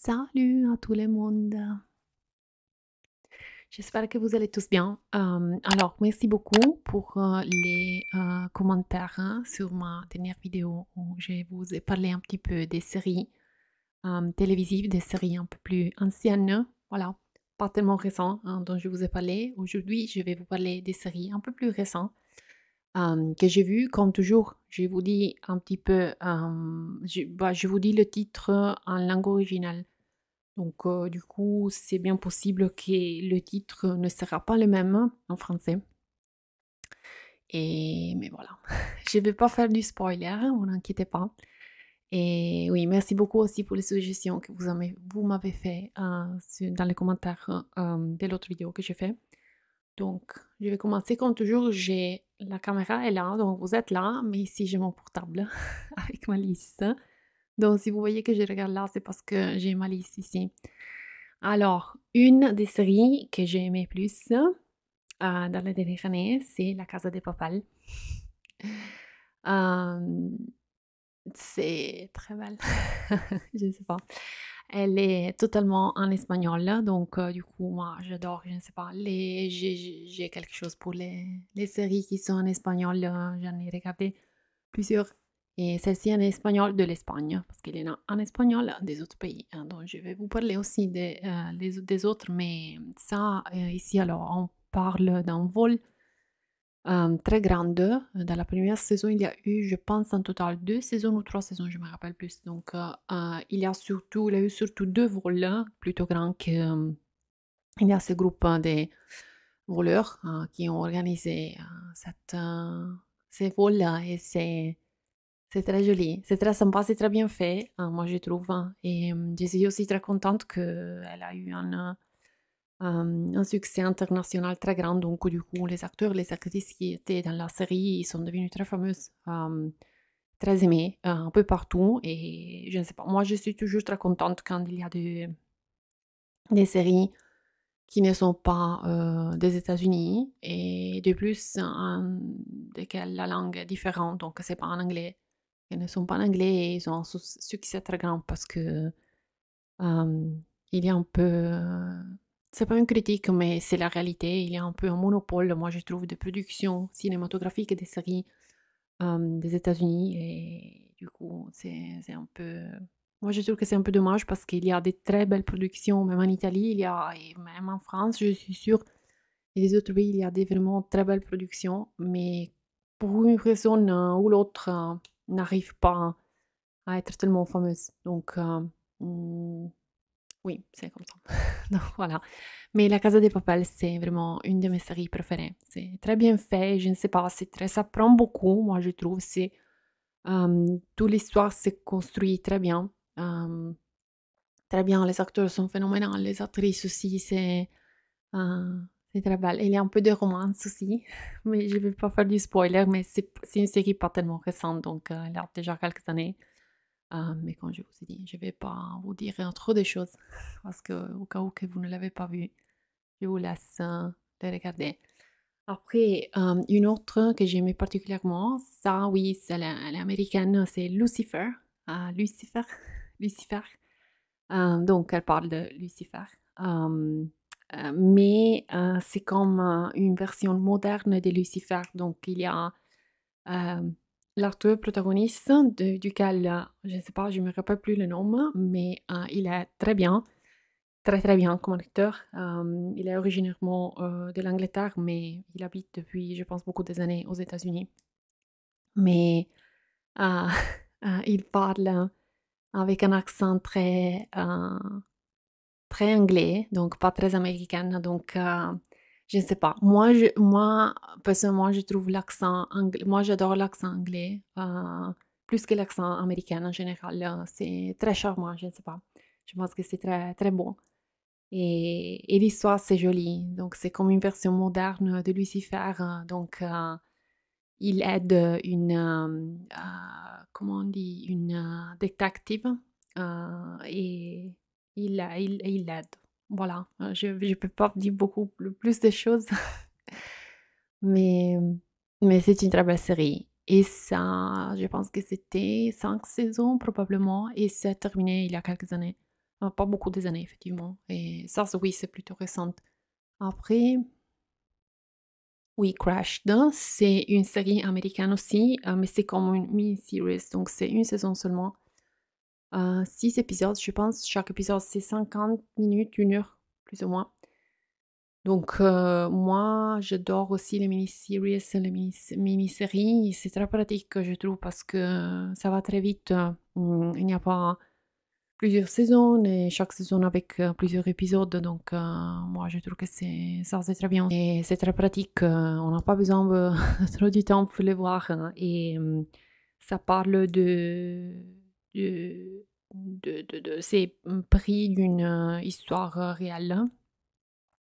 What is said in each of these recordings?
Salut à tout le monde. J'espère que vous allez tous bien. Euh, alors, merci beaucoup pour euh, les euh, commentaires hein, sur ma dernière vidéo où je vous ai parlé un petit peu des séries télévisives, des séries un peu plus anciennes. Voilà, pas tellement récentes hein, dont je vous ai parlé. Aujourd'hui, je vais vous parler des séries un peu plus récentes que j'ai vu, comme toujours, je vous dis un petit peu, je, bah, je, vous dis le titre euh, en langue originale. Donc, euh, du coup, c'est bien possible que le titre ne sera pas le même hein, en français. Et, mais voilà, je ne vais pas faire du spoiler, hein, vous inquiétez pas. Et oui, merci beaucoup aussi pour les suggestions que vous, vous m'avez fait hein, dans les commentaires euh, de l'autre vidéo que j'ai fait. Donc, je vais commencer comme toujours. J'ai la caméra est là, donc vous êtes là, mais ici j'ai mon portable avec ma liste. Donc si vous voyez que je regarde là, c'est parce que j'ai ma liste ici. Alors, une des séries que j'ai aimé plus euh, dans la dernière année, c'est La Casa des Papel. Euh, c'est très belle. je ne sais pas elle est totalement en espagnol, donc euh, du coup, moi, j'adore, je ne sais pas, j'ai, quelque chose pour les, séries qui sont en espagnol, j'en ai regardé plusieurs, et celle-ci en espagnol de l'Espagne, parce qu'elle est en en espagnol des autres pays, hein, donc je vais vous parler aussi des, euh, des, autres, mais ça, euh, ici, alors, on parle d'un vol très grande. Dans la première saison, il y a eu, je pense, en total deux saisons ou trois saisons, je ne me rappelle plus. Donc, il, y a surtout, il a eu surtout deux vols plutôt grands que. il y a ce groupe hein, de voleurs hein, qui ont organisé ces vols-là et c'est. C'est très joli, c'est très sympa, c'est très bien fait, hein, moi je trouve. Et je suis aussi très contente qu'elle a eu un, un succès international très grand. Donc, du coup, les acteurs, les actrices qui étaient dans la série, ils sont devenus très fameuses, très aimés euh, un peu partout. Et je ne sais pas, moi, je suis toujours très contente quand il y a des séries qui ne sont pas euh, des États-Unis et de plus, desquelles la langue est différente. Donc, c'est pas en anglais. Ils ne sont pas en anglais et ils ont un succès très grand parce que il y a un peu c'est pas une critique, mais c'est la réalité. Il y a un peu un monopole, moi je trouve, de productions cinématographiques et des séries des États-Unis. Et du coup, c'est un peu. Moi je trouve que c'est un peu dommage parce qu'il y a des très belles productions, même en Italie, il y a, et même en France, je suis sûre. Et les autres pays, il y a des vraiment très belles productions, mais pour une raison euh, ou l'autre, euh, n'arrive pas à être tellement fameuse. Donc, euh, hmm, oui, c'est comme ça. Donc voilà. Mais La Casa des Papels, c'est vraiment une de mes séries préférées. C'est très bien fait, je ne sais pas, c'est très, ça prend beaucoup, moi je trouve. C'est, toute l'histoire s'est construite très bien. très bien, les acteurs sont phénoménaux, les actrices aussi, c'est, euh, c'est très belle. Il y a un peu de romance aussi, mais je ne vais pas faire du spoiler, mais c'est, une série pas tellement récente, donc euh, elle a déjà quelques années. Euh, mais comme je vous ai dit, je ne vais pas vous dire trop de choses parce que au cas où que vous ne l'avez pas vu, je vous laisse euh, le regarder. Après, euh, une autre que j'aimais particulièrement, ça oui, c'est l'américaine, c'est Lucifer. Ah, Lucifer. Lucifer. donc, elle parle de Lucifer. mais c'est comme une version moderne de Lucifer. Donc, il y a l'acteur protagoniste, de, duquel, euh, je ne sais pas, je ne me rappelle plus le nom, mais euh, il est très bien, très très bien comme acteur. Euh, il est originairement de l'Angleterre, mais il habite depuis, je pense, beaucoup des années aux États-Unis. Mais il parle avec un accent très, très anglais, donc pas très américain. Donc, je ne sais pas. Moi, je, moi, personnellement, je trouve l'accent anglais. Moi, j'adore l'accent anglais euh, plus que l'accent américain en général. C'est très charmant, je ne sais pas. Je pense que c'est très, très bon. Et, l'histoire, c'est joli. Donc, c'est comme une version moderne de Lucifer. Hein. Donc, euh, il aide une, euh, comment on dit, une détective hein, et il, il, il aide voilà, hein, je ne peux pas dire beaucoup plus de choses. mais mais c'est une très belle série. Et ça, je pense que c'était cinq saisons probablement. Et c'est terminé il y a quelques années. Pas beaucoup des années, effectivement. Et ça, oui, c'est plutôt récent. Après, We Crashed, c'est une série américaine aussi, euh, mais c'est comme une mini-series. Donc c'est une saison seulement euh, 6 épisodes, je pense. Chaque épisode, c'est 50 minutes, une heure, plus ou moins. Donc, euh, moi, j'adore aussi les mini-series, les mini-séries. C'est très pratique, je trouve, parce que ça va très vite. Hum, il n'y a pas plusieurs saisons et chaque saison avec euh, plusieurs épisodes. Donc, euh, moi, je trouve que c'est, ça, c'est très bien. Et c'est très pratique. on n'a pas besoin de trop du temps pour les voir. Hein. Et hum, ça parle de de, de, prix d'une euh, histoire euh, réelle. Hein.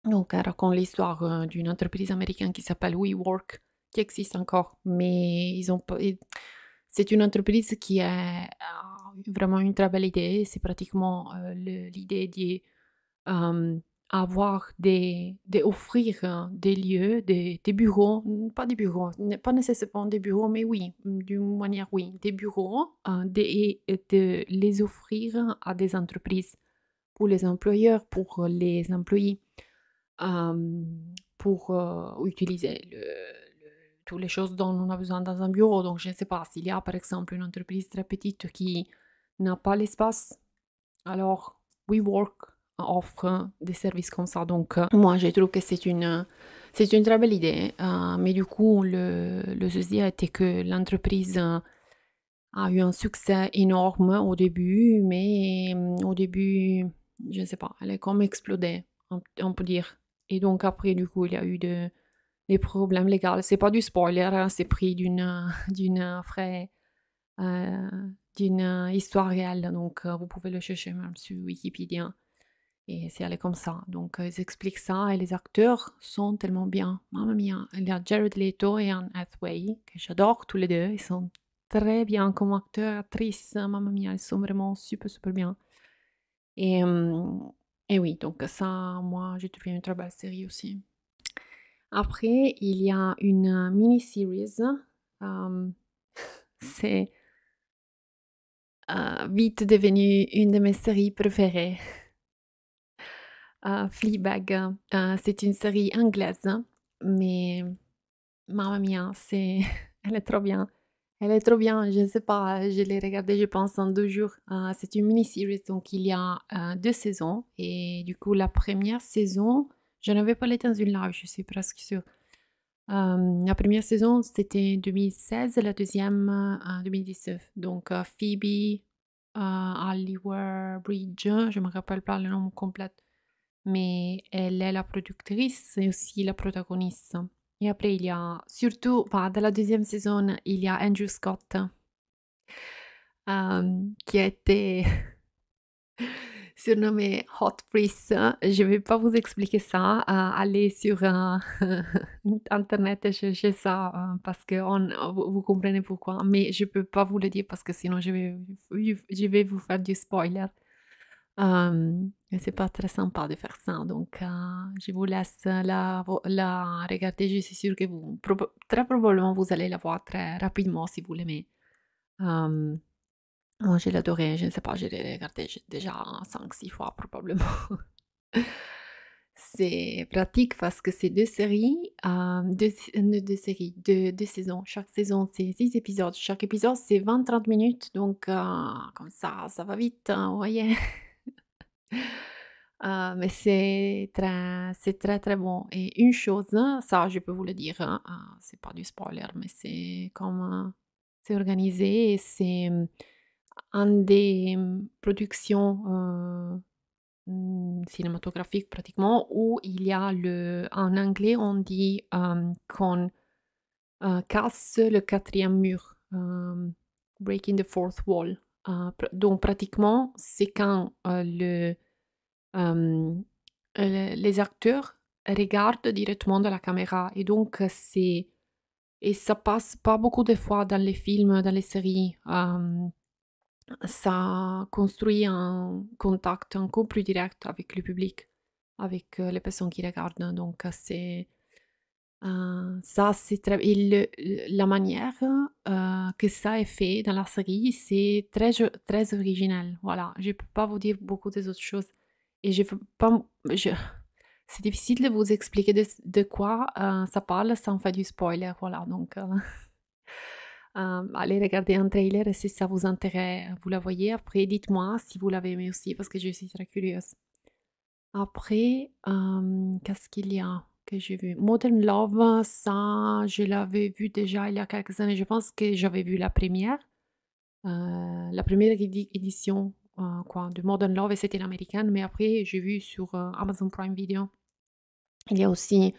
Donc, elle raconte l'histoire euh, d'une entreprise américaine qui s'appelle WeWork, qui existe encore, mais ils ont C'est une entreprise qui a vraiment une très belle idée. C'est pratiquement l'idée de avoir des, des offrir hein, des lieux, des, bureaux, pas des bureaux, pas nécessairement des bureaux, mais oui, d'une manière oui, des bureaux, hein, et de, les offrir à des entreprises, pour les employeurs, pour euh, les employés, pour euh, utiliser toutes les choses dont on a besoin dans un bureau. Donc je ne sais pas s'il y a par exemple une entreprise très petite qui n'a pas l'espace, alors WeWork offre des services comme ça. Donc, euh, moi, je trouve que c'est une, c'est une très belle idée. Euh, mais du coup, le, le souci était que l'entreprise euh, a eu un succès énorme au début, mais au début, je ne sais pas, elle est comme explosée, on, peut dire. Et donc, après, du coup, il y a eu de, des problèmes légaux. C'est pas du spoiler, hein, c'est pris d'une, d'une vraie. d'une histoire réelle, donc vous pouvez le chercher même sur Wikipédia. Et c'est allé comme ça. Donc, euh, ils expliquent ça et les acteurs sont tellement bien. Mamma mia, il y a Jared Leto et Anne Hathaway, que j'adore tous les deux. Ils sont très bien comme acteurs, actrices. Mamma mia, ils sont vraiment super, super bien. Et, euh, et oui, donc ça, moi, j'ai trouvé une très belle série aussi. Après, il y a une mini-série. Euh, c'est vite devenue une de mes séries préférées. Ah, Fleabag. Hein. Ah, c'est une série anglaise, hein. mais maman mia, c'est... elle est trop bien. Elle est trop bien, je ne sais pas, je l'ai regardée, je pense, en deux jours. Ah, c'est une mini-série, donc il y a euh, deux saisons. Et du coup, la première saison, je n'avais pas l'état dans une live, je suis presque sûre. Euh, la première saison, c'était 2016, la deuxième, 2019. Euh, donc, Phoebe, Hollywood Bridge, je ne me rappelle pas le nom complet mais elle est la productrice et aussi la protagoniste. Et après, il y a surtout, pas dans la deuxième saison, il y a Andrew Scott euh, qui a été surnommé Hot Priest. Je ne vais pas vous expliquer ça. Euh, allez sur euh, Internet et cherchez ça parce que on, vous, comprenez pourquoi. Mais je ne peux pas vous le dire parce que sinon je vais, je vais vous faire du spoiler c'est pas très sympa de faire ça. Donc, euh, je vous laisse la, regarder. Je suis sûre que vous, très probablement, vous allez la voir très rapidement si vous l'aimez. Euh, moi, je Je ne sais pas, je l'ai regardé déjà 5-6 fois probablement. c'est pratique parce que c'est deux séries, euh, deux, séries, deux, deux, saisons. Chaque saison, c'est 6 épisodes. Chaque épisode, c'est 20-30 minutes. Donc, euh, comme ça, ça va vite, hein, vous voyez. Ah, mais c'est très, c'est très, très bon. Et une chose, hein, ça, je peux vous le dire, hein, ah, c'est pas du spoiler, mais c'est comme c'est organisé c'est un mmh, des mmh, productions euh, mmh, cinématographiques pratiquement où il y a le. En anglais, on dit qu'on euh, casse le quatrième mur, breaking the fourth wall. Ah, donc pratiquement, c'est quand euh, le, les acteurs regardent directement de la caméra. Et donc, euh, c'est... Et ça passe pas beaucoup de fois dans les films, dans les séries. ça construit un contact encore plus direct avec le public, avec euh, les personnes qui regardent. Donc, c'est euh, ça, c'est très... la manière euh, que ça est fait dans la série, c'est très, très original. Voilà, je ne peux pas vous dire beaucoup d'autres autres choses. Et je peux pas... C'est difficile de vous expliquer de, quoi euh, ça parle sans faire du spoiler. Voilà, donc... allez regarder un trailer si ça vous intéresse, vous la voyez. Après, dites-moi si vous l'avez aimé aussi, parce que je suis très curieuse. Après, qu'est-ce qu'il y a que j'ai vu. Modern Love, ça, je l'avais vu déjà il y a quelques années. Je pense que j'avais vu la première, euh, la première édition euh, quoi, de Modern Love, et c'était l'américaine, mais après, j'ai vu sur euh, Amazon Prime Video. Il y a aussi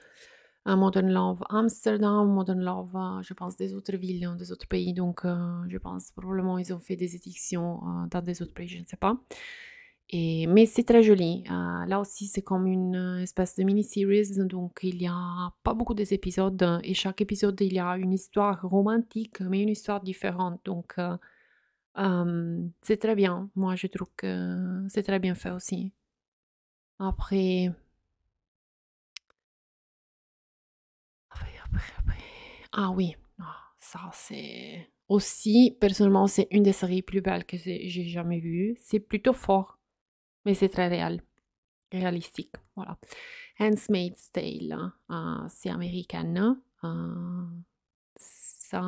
Modern Love Amsterdam, Modern Love, je pense, des autres villes, hein, des autres pays. Donc, je pense probablement ils ont fait des éditions dans des autres pays, je ne sais pas mais c'est très joli. Euh, là aussi, c'est comme une euh, espèce de mini-series, donc il n'y a pas beaucoup d'épisodes. Euh, et chaque épisode, il y a une histoire romantique, mais une histoire différente. Donc, c'est très bien. Moi, je trouve que c'est très bien fait aussi. Après... Après, après, après. Ah oui, ah, ça c'est... Aussi, personnellement, c'est une des séries plus belles que j'ai jamais vues. C'est plutôt fort mais c'est très réel, réalistique. Voilà. Handmaid's Tale, hein, euh, c'est américaine. Hein, euh, ça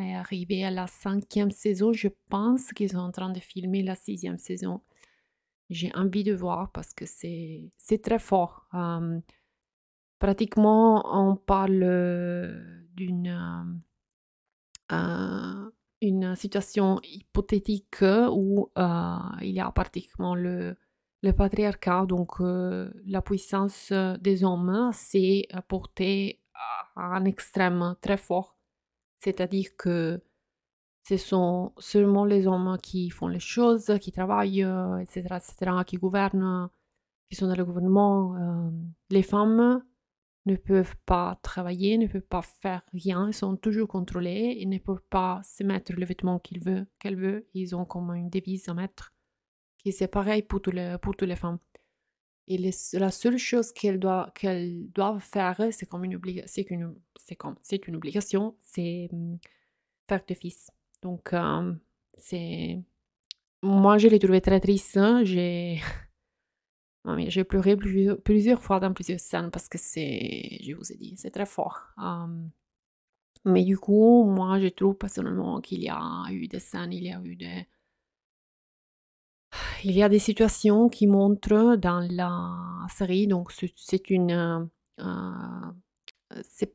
est arrivé à la cinquième saison, je pense qu'ils sont en train de filmer la sixième saison. J'ai envie de voir parce que c'est, c'est très fort. Euh, pratiquement, on parle d'une une situation hypothétique où euh, il y a pratiquement le, patriarcat, donc euh, la puissance des hommes s'est euh, portée à un extrême très fort. C'est-à-dire que ce sont seulement les hommes qui font les choses, qui travaillent, etc., etc., qui gouvernent, qui sont dans le gouvernement. les femmes ne peuvent pas travailler, ne peuvent pas faire rien, ils sont toujours contrôlés, ils ne peuvent pas se mettre le vêtement qu'ils veulent, qu'elles veulent, ils ont comme une devise à mettre, qui c'est pareil pour, toutes les, pour les femmes. Et la seule chose qu'elles doivent, doivent faire, c'est comme une obligation, c'est comme, c'est une obligation, c'est hum, faire de fils. Donc euh, c'est, moi je l'ai trouvé très triste, hein, j'ai j'ai pleuré plusieurs, fois dans plusieurs scènes parce que c'est, je vous ai dit, c'est très fort. Hum, mais du coup, moi, je trouve personnellement qu'il y a eu des scènes, il y a eu des... Il y a des situations qui montrent dans la série, donc c'est une... Euh,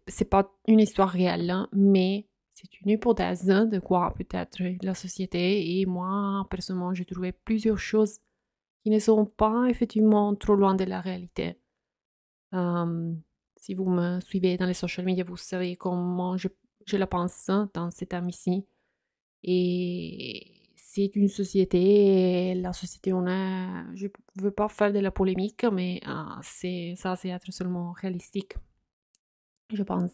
c'est pas une histoire réelle, hein, mais c'est une hypothèse de quoi peut-être la société. Et moi, personnellement, j'ai trouvé plusieurs choses ne sont pas effectivement trop loin de la réalité. si vous me suivez dans les social media, vous savez comment je, la pense hein, dans cet thème ci Et c'est une société, la société, on a, je ne veux pas faire de la polémique, mais ah, c'est ça, c'est être seulement réalistique, je pense.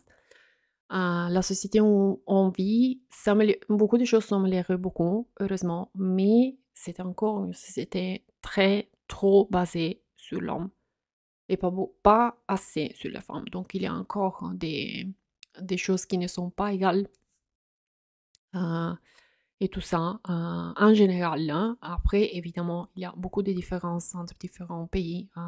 Ah, la société où on vit, ça beaucoup de choses sont améliorées, beaucoup, heureusement, mais c'est encore une société très trop basé sur l'homme et pas, pas assez sur la femme. Donc il y a encore des, des choses qui ne sont pas égales. Euh, et tout ça euh, en général. Hein. Après, évidemment, il y a beaucoup de différences entre différents pays. Euh.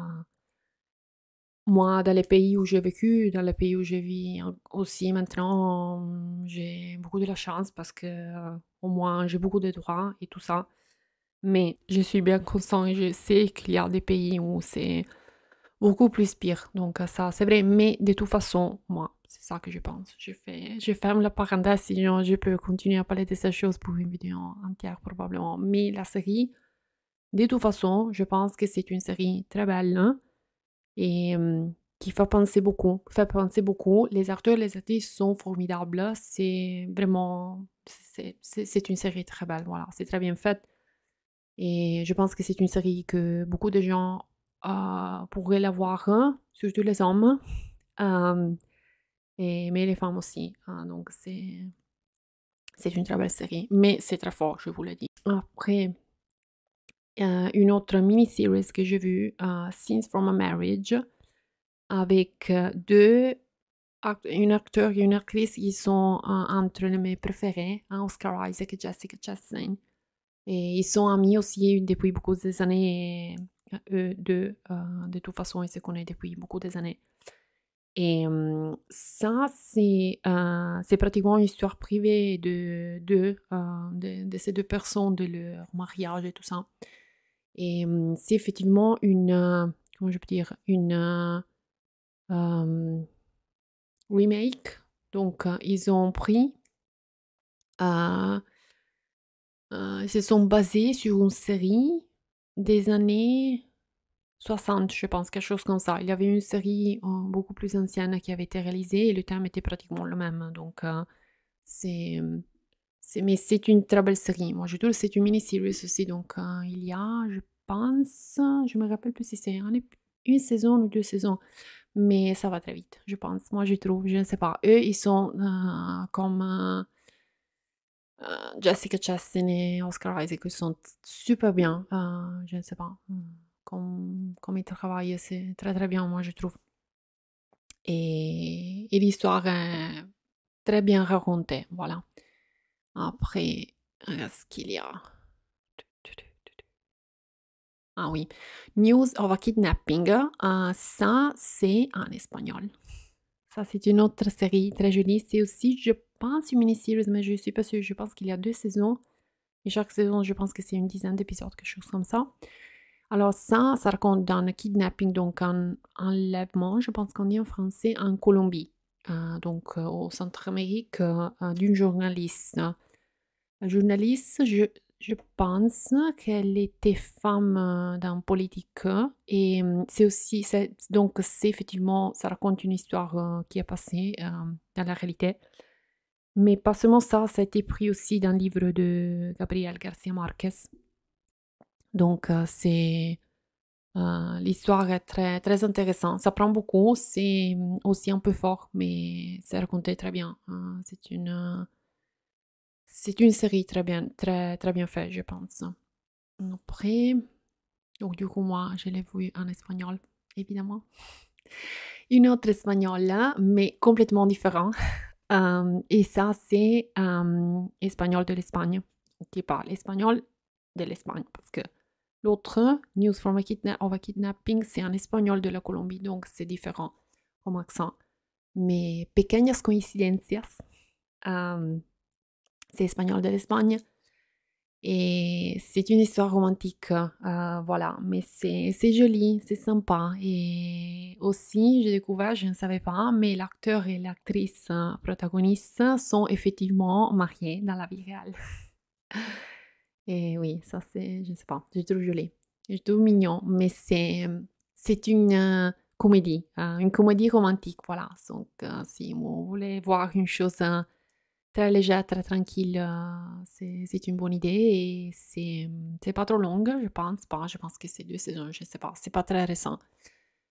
Moi, dans les pays où j'ai vécu, dans les pays où je vis aussi maintenant, j'ai beaucoup de la chance parce que au moins j'ai beaucoup de droits et tout ça. Mais je suis bien conscient et je sais qu'il y a des pays où c'est beaucoup plus pire. Donc euh, ça, c'est vrai. Mais de toute façon, moi, c'est ça que je pense. Je, fais, je ferme la parenthèse, sinon je peux continuer à parler de ces choses pour une vidéo entière probablement. Mais la série, de toute façon, je pense que c'est une série très belle hein, et qui fait penser beaucoup. Fait penser beaucoup. Les acteurs, les artistes sont formidables. C'est vraiment, c'est une série très belle. Voilà, c'est très bien faite. Et je pense que c'est une série que beaucoup de gens euh, pourraient la voir, hein, surtout les hommes, euh, et, mais les femmes aussi. Hein, donc c'est, c'est une très belle série, mais c'est très fort, je vous le dit. Après, euh, une autre mini série que j'ai vue, Scenes from a Marriage, avec deux acteurs acteur et une actrice qui sont entre mes préférés, hein, Oscar Isaac et Jessica Chastain. Et ils sont amis aussi depuis beaucoup des années. Euh, eux deux, euh, de toute façon, ils se connaissent depuis beaucoup des années. Et mm, ça, c'est euh, pratiquement une histoire privée de, de, euh, de, de, ces deux personnes, de leur mariage et tout ça. Et mm, c'est effectivement une, comment je peux dire, une remake. Donc, ils ont pris euh, se sont basés sur une série des années 60, je pense, quelque chose comme ça. Il y avait une série euh, beaucoup plus ancienne qui avait été réalisée et le thème était pratiquement le même. Donc, euh, c'est, Mais c'est une très belle série. Moi, je trouve que c'est une mini-série aussi. Donc, euh, il y a, je pense, je me rappelle plus si c'est une saison ou deux saisons. Mais ça va très vite, je pense. Moi, je trouve, je ne sais pas. Eux, ils sont comme euh, Jessica Chastain et Oscar Isaac sont super bien. je ne sais pas. Hmm, comme, comme ils travaillent, c'est très très bien, moi je trouve. Et, l'histoire est très bien racontée. Voilà. Après, qu'est-ce qu'il y a Ah oui. News of a Kidnapping. Euh, ça, c'est en espagnol. Ça, c'est une autre série très jolie. C'est aussi, je pense une mini-série, mais je suis pas sûre. Je pense qu'il y a deux saisons. Et chaque saison, je pense que c'est une dizaine d'épisodes, quelque chose comme ça. Alors ça, ça raconte d'un kidnapping, donc un enlèvement, je pense qu'on dit en français, en Colombie, euh, donc euh, au Centre-Amérique, euh, d'une journaliste. La journaliste, je, pense qu'elle était femme d'un politique et c'est aussi, donc c'est effectivement, ça raconte une histoire qui est passée dans la réalité. Mais pas seulement ça, ça a été pris aussi d'un livre de Gabriel Garcia Marquez. Donc, euh, c'est. Euh, l'histoire est très, très intéressante. Ça prend beaucoup, c'est euh, aussi un peu fort, mais c'est raconté très bien. Hein. C'est une, c'est une série très bien, très, très bien faite, je pense. Après, donc du coup, moi, je l'ai vu en espagnol, évidemment. Une autre espagnole, hein, mais complètement différente. et ça, c'est espagnol de l'Espagne, qui parle espagnol de l'Espagne, parce que l'autre, News from a, Kidnapping, c'est un espagnol de la Colombie, donc c'est différent comme accent. Mais pequeñas coincidencias, c'est espagnol de l'Espagne. Et c'est une histoire romantique, euh, voilà, mais c'est joli, c'est sympa. Et aussi, j'ai découvert, je ne savais pas, mais l'acteur et l'actrice euh, protagoniste sont effectivement mariés dans la vie réelle. et oui, ça c'est, je ne sais pas, je trouve joli, je trouve mignon, mais c'est une euh, comédie, une comédie romantique, voilà. Donc, si vous voulez voir une chose très légère, très tranquille, c'est une bonne idée et c'est pas trop long, je pense pas. Je pense que c'est deux saisons, je sais pas. C'est pas très récent,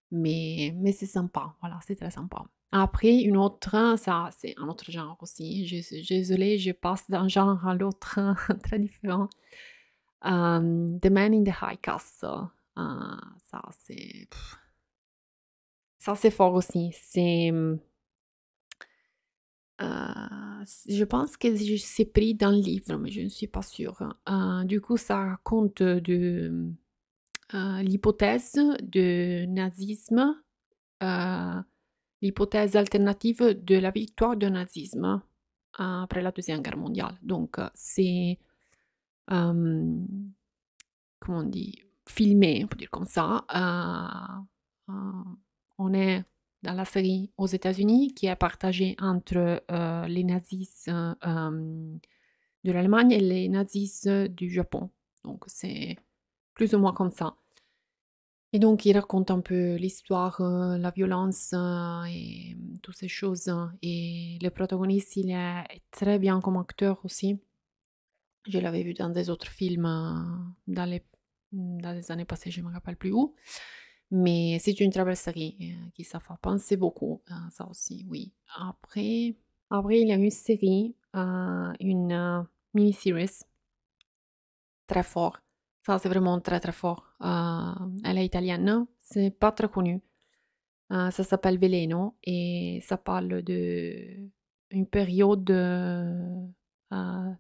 mais, mais c'est sympa. Voilà, c'est très sympa. Après, une autre, ça, c'est un autre genre aussi. Je, je désolée, je passe d'un genre à l'autre, très différent. Hum, the Man in the High Castle. Ah, ça, c'est. Ça, c'est fort aussi. C'est hum, je pense que c'est pris dans le livre, mais je ne suis pas sûre. Hein. Euh, du coup, ça raconte euh, de euh, l'hypothèse de nazisme, l'hypothèse alternative de la victoire du nazisme hein, après la Deuxième Guerre mondiale. Donc, c'est, comment on dit, filmé, on peut dire comme ça. on est dans la série aux États-Unis qui est partagée entre euh, les nazis euh, de l'Allemagne et les nazis euh, du Japon. Donc c'est plus ou moins comme ça. Et donc il raconte un peu l'histoire, la violence et toutes ces choses. Hein. Et le protagoniste, il est très bien comme acteur aussi. Je l'avais vu dans des autres films dans les, dans les années passées, je ne me rappelle plus où. Mais c'est une série euh, qui ça fait penser beaucoup, ça aussi, oui. Après, après il y a une série, euh, une euh, mini série très fort. Ça, c'est vraiment très, très fort. elle est italienne, c'est pas très connu. ça s'appelle Veleno et ça parle de période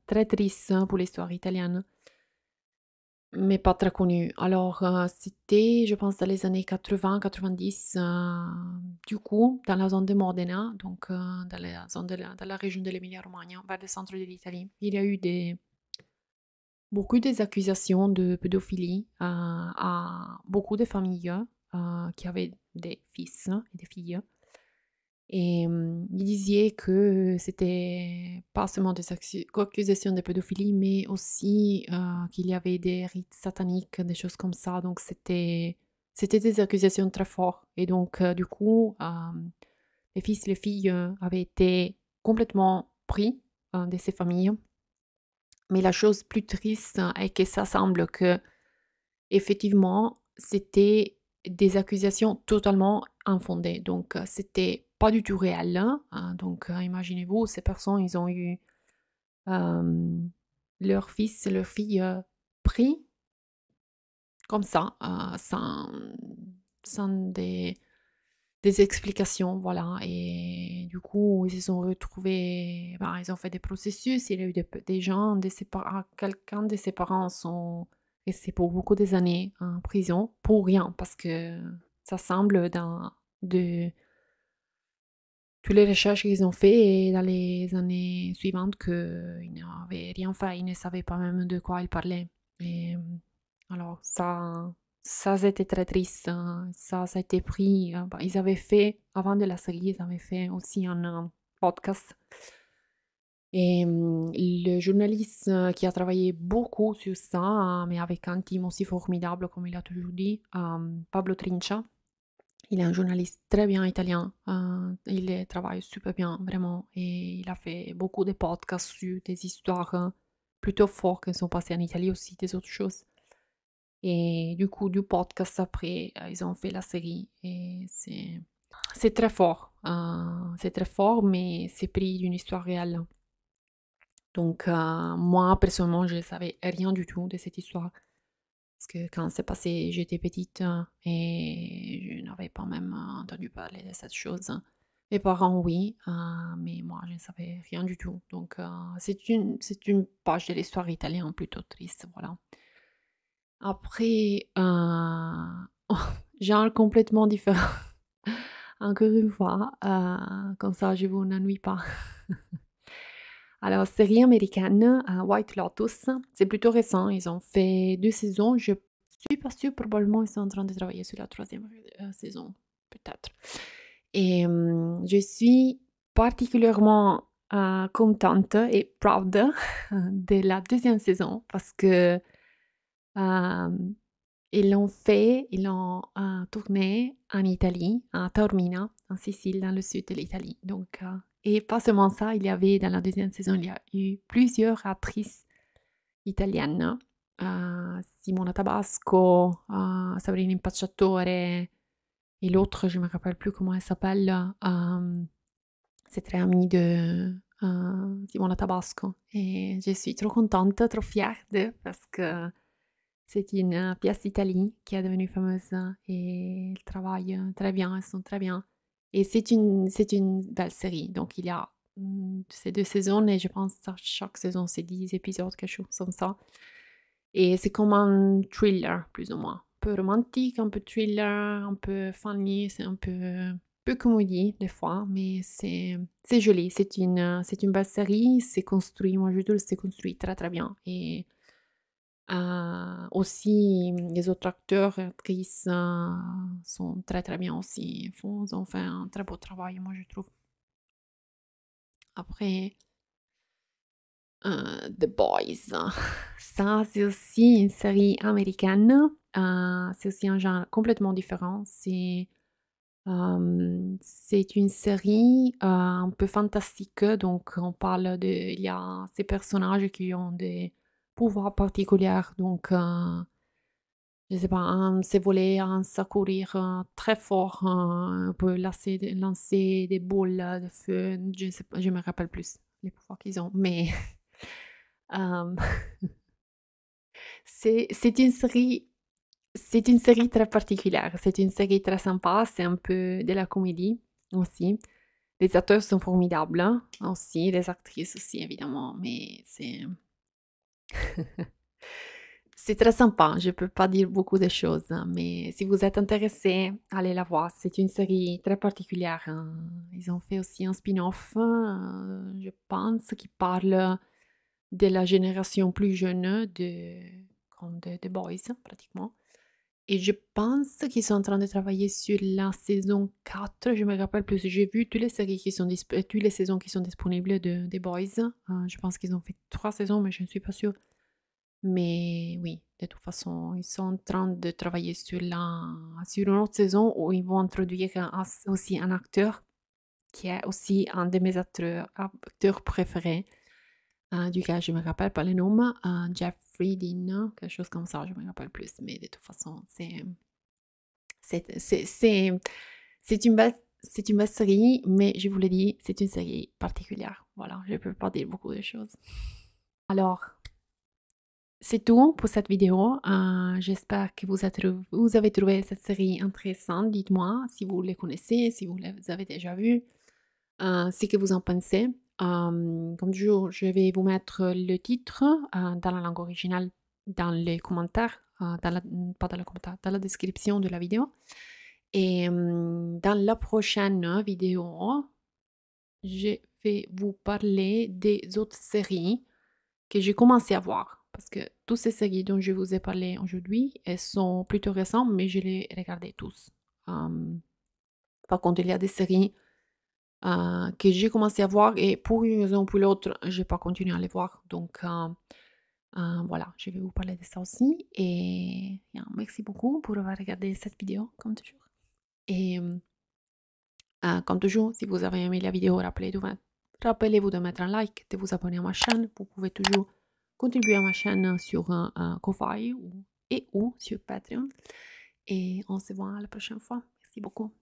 très triste pour l'histoire italienne mais pas très connu. Alors, euh, c'était, je pense, dans les années 80, 90, euh, du coup, dans la zone de Modena, donc euh, dans, la zone de dans la région de l'Emilia-Romagna, vers le centre de l'Italie. Il y a eu des, beaucoup d'accusations de pédophilie à beaucoup de familles qui avaient des fils et des filles et euh, il disait que c'était pas seulement des accusations de pédophilie, mais aussi qu'il y avait des rites sataniques, des choses comme ça. Donc c'était, c'était des accusations très fortes. Et donc, du coup, les fils, les filles avaient été complètement pris hein, de ces familles. Mais la chose plus triste est que ça semble que, effectivement, c'était des accusations totalement infondées. Donc, c'était pas du tout réel. Hein. Donc, euh, imaginez-vous, ces personnes, ils ont eu leur fils et leur fille euh, pris comme ça, euh, sans, des, explications, voilà. Et du coup, ils se sont retrouvés, ben, ils ont fait des processus, il y a eu des, des gens, des ah, quelqu'un de ses parents sont restés pour beaucoup des années en prison, pour rien, parce que ça semble d'un... De, toutes les recherches qu'ils ont fait et dans les années suivantes qu'ils n'avaient rien fait, ils ne savaient pas même de quoi ils parlaient. Euh, alors ça, ça c'était très triste. Hein. Ça, ça a été pris. Euh, bah, ils avaient fait, avant de la série, ils avaient fait aussi un podcast. Et euh, le journaliste qui a travaillé beaucoup sur ça, hein, mais avec un team aussi formidable, comme il a toujours dit, Pablo Trincha, il est un journaliste très bien italien. Euh, il travaille super bien, vraiment. Et il a fait beaucoup de podcasts sur des histoires hein, plutôt fortes qui sont passées en Italie aussi, des autres choses. Et du coup, du podcast après, euh, ils ont fait la série. Et c'est très fort. Euh, c'est très fort, mais c'est pris d'une histoire réelle. Donc, moi, personnellement, je ne savais rien du tout de cette histoire. Parce que quand c'est passé, j'étais petite hein, et pas même euh, entendu parler de cette chose. Mes parents, oui, euh, mais moi, je ne savais rien du tout. Donc, euh, c'est une, une page de l'histoire italienne plutôt triste, voilà. Après, un genre complètement différent. Encore une fois, comme ça, je vous ennuie pas. Alors, série américaine, White Lotus, c'est plutôt récent. Ils ont fait deux saisons, je suis pas sûre, probablement ils sont en train de travailler sur la troisième euh, saison, peut-être. Et mmh, je suis particulièrement euh, contente et proud de la deuxième saison parce que ils l'ont fait, ils l'ont euh, tourné en Italie, à Taormina, en Sicile, dans le sud de l'Italie. Donc, et pas seulement ça, il y avait dans la deuxième saison, il y a eu plusieurs actrices italiennes ah, Simona Tabasco, ah, Sabrina Impacciatore et l'autre, je ne me rappelle plus comment elle s'appelle, c'est ehm, très amie de ah, Simona Tabasco. Et je suis trop contente, trop fière de, parce que c'est une pièce d'Italie qui est devenue fameuse et elle travaille très bien, elles sont très bien. Et c'est une, c'est une belle série, donc il y a mm, ces deux saisons et je pense à chaque saison c'est 10 épisodes, quelque chose comme ça. Et c'est comme un thriller, plus ou moins. Un peu romantique, un peu thriller, un peu funny, c'est un peu, peu comédie des fois, mais c'est, c'est joli. C'est une, c'est une belle série, c'est construit, moi je trouve c'est construit très très bien. Et euh, aussi, les autres acteurs et actrices euh, sont très très bien aussi. Ils ont fait un très beau travail, moi je trouve. Après, euh, The Boys. Hein. Ça, c'est aussi une série américaine. Euh, c'est aussi un genre complètement différent. C'est euh, c'est une série un peu fantastique. Donc, on parle de. Il y a ces personnages qui ont des pouvoirs particuliers. Donc, je sais pas, un voler, volé, un s'accourir très fort, on peut lancer, lancer des boules de feu, je ne je me rappelle plus les pouvoirs qu'ils ont, mais c'est une série. C'est une série très particulière, c'est une série très sympa, c'est un peu de la comédie aussi. Les acteurs sont formidables hein, aussi, les actrices aussi évidemment, mais c'est... c'est très sympa, je ne peux pas dire beaucoup de choses, hein, mais si vous êtes intéressé, allez la voir. C'est une série très particulière. Hein. Ils ont fait aussi un spin-off, je pense, qui parle de la génération plus jeune hein, de, de, de Boys, hein, pratiquement. Et je pense qu'ils sont en train de travailler sur la saison 4. Je me rappelle plus. J'ai vu toutes les séries qui sont toutes les saisons qui sont disponibles de, des Boys. Hein. Euh, je pense qu'ils ont fait trois saisons, mais je ne suis pas sûre. Mais oui, de toute façon, ils sont en train de travailler sur, la, sur une autre saison où ils vont introduire aussi un acteur qui est aussi un de mes acteurs, acteurs préférés, ah, duquel je me rappelle pas le nom, euh, Jeffrey Dean, quelque chose comme ça, je me rappelle plus, mais de toute façon, c'est une belle c'est une série, mais je vous l'ai dit, c'est une série particulière. Voilà, je ne peux pas dire beaucoup de choses. Alors, c'est tout pour cette vidéo. Euh, j'espère que vous, vous, avez trouvé cette série intéressante. Dites-moi si vous les connaissez, si vous les avez déjà vues, euh, ce que vous en pensez. Euh, comme toujours, je vais vous mettre le titre euh, dans la langue originale dans les commentaires, euh, la, pas dans les commentaires, dans la description de la vidéo. Et dans la prochaine vidéo, je vais vous parler des autres séries que j'ai commencé à voir. Parce que toutes ces séries dont je vous ai parlé aujourd'hui, elles sont plutôt récentes, mais je les ai regardées tous. par contre, il y a des séries ah, que j'ai commencé à voir et pour une raison ou pour l'autre, je n'ai pas continué à les voir. Donc euh, euh, voilà, je vais vous parler de ça aussi. Et merci beaucoup pour avoir regardé cette vidéo, comme toujours. Et euh, ah, comme toujours, si vous avez aimé la vidéo, rappelez-vous de mettre un like, de vous abonner à ma chaîne. Vous pouvez toujours contribuer à ma chaîne sur Ko-Fi et ou sur Patreon. Et on se voit la prochaine fois. Merci beaucoup.